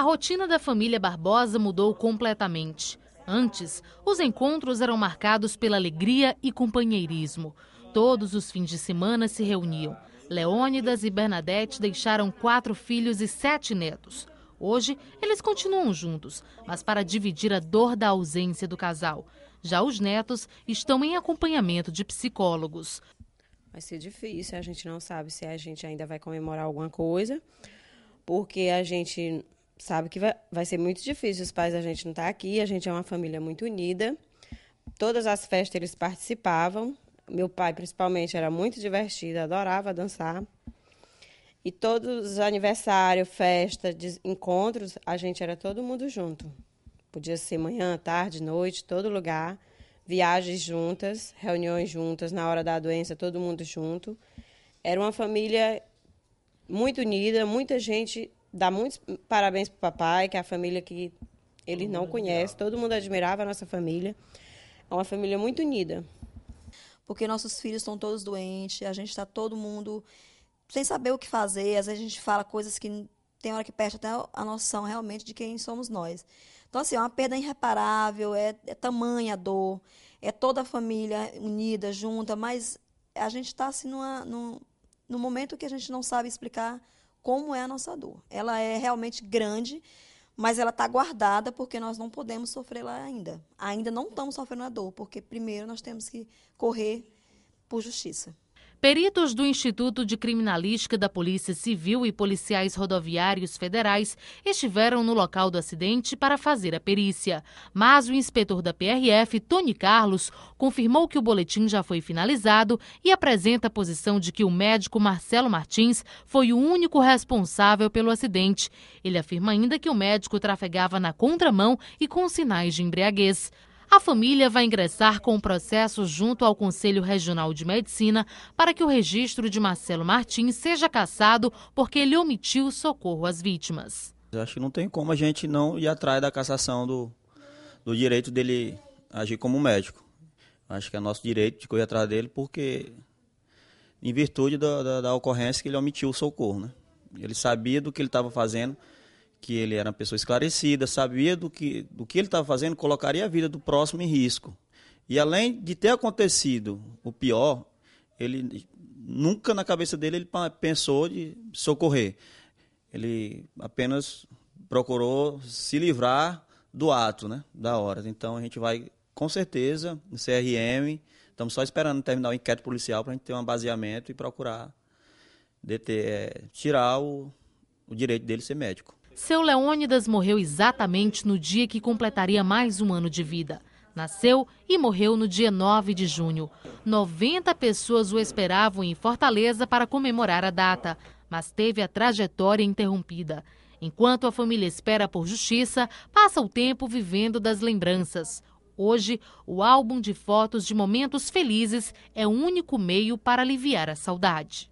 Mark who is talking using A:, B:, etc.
A: A rotina da família Barbosa mudou completamente. Antes, os encontros eram marcados pela alegria e companheirismo. Todos os fins de semana se reuniam. Leônidas e Bernadette deixaram quatro filhos e sete netos. Hoje, eles continuam juntos, mas para dividir a dor da ausência do casal. Já os netos estão em acompanhamento de psicólogos.
B: Vai ser difícil, a gente não sabe se a gente ainda vai comemorar alguma coisa, porque a gente sabe que vai, vai ser muito difícil os pais da gente não estar tá aqui. A gente é uma família muito unida. Todas as festas eles participavam. Meu pai, principalmente, era muito divertido, adorava dançar. E todos os aniversários, festas, encontros, a gente era todo mundo junto. Podia ser manhã, tarde, noite, todo lugar. Viagens juntas, reuniões juntas, na hora da doença, todo mundo junto. Era uma família muito unida, muita gente dar muitos parabéns pro papai, que é a família que ele todo não é conhece, admirava. todo mundo admirava a nossa família. É uma família muito unida.
C: Porque nossos filhos estão todos doentes, a gente está todo mundo sem saber o que fazer, às vezes a gente fala coisas que tem hora que perde até a noção realmente de quem somos nós. Então, assim, é uma perda irreparável, é, é tamanha a dor, é toda a família unida, junta, mas a gente está assim numa, num, num momento que a gente não sabe explicar como é a nossa dor. Ela é realmente grande, mas ela está guardada porque nós não podemos sofrê-la ainda. Ainda não estamos sofrendo a dor, porque primeiro nós temos que correr por justiça.
A: Peritos do Instituto de Criminalística da Polícia Civil e policiais rodoviários federais estiveram no local do acidente para fazer a perícia. Mas o inspetor da PRF, Tony Carlos, confirmou que o boletim já foi finalizado e apresenta a posição de que o médico Marcelo Martins foi o único responsável pelo acidente. Ele afirma ainda que o médico trafegava na contramão e com sinais de embriaguez. A família vai ingressar com um processo junto ao Conselho Regional de Medicina para que o registro de Marcelo Martins seja cassado porque ele omitiu socorro às vítimas.
D: Eu acho que não tem como a gente não ir atrás da cassação do, do direito dele agir como médico. Acho que é nosso direito de correr atrás dele porque, em virtude da, da, da ocorrência, que ele omitiu o socorro. Né? Ele sabia do que ele estava fazendo, que ele era uma pessoa esclarecida, sabia do que, do que ele estava fazendo, colocaria a vida do próximo em risco. E além de ter acontecido o pior, ele nunca na cabeça dele ele pensou de socorrer. Ele apenas procurou se livrar do ato, né, da hora. Então a gente vai com certeza no CRM, estamos só esperando terminar o inquérito policial para a gente ter um baseamento e procurar deter, é, tirar o, o direito dele ser médico.
A: Seu Leônidas morreu exatamente no dia que completaria mais um ano de vida. Nasceu e morreu no dia 9 de junho. 90 pessoas o esperavam em Fortaleza para comemorar a data, mas teve a trajetória interrompida. Enquanto a família espera por justiça, passa o tempo vivendo das lembranças. Hoje, o álbum de fotos de momentos felizes é o único meio para aliviar a saudade.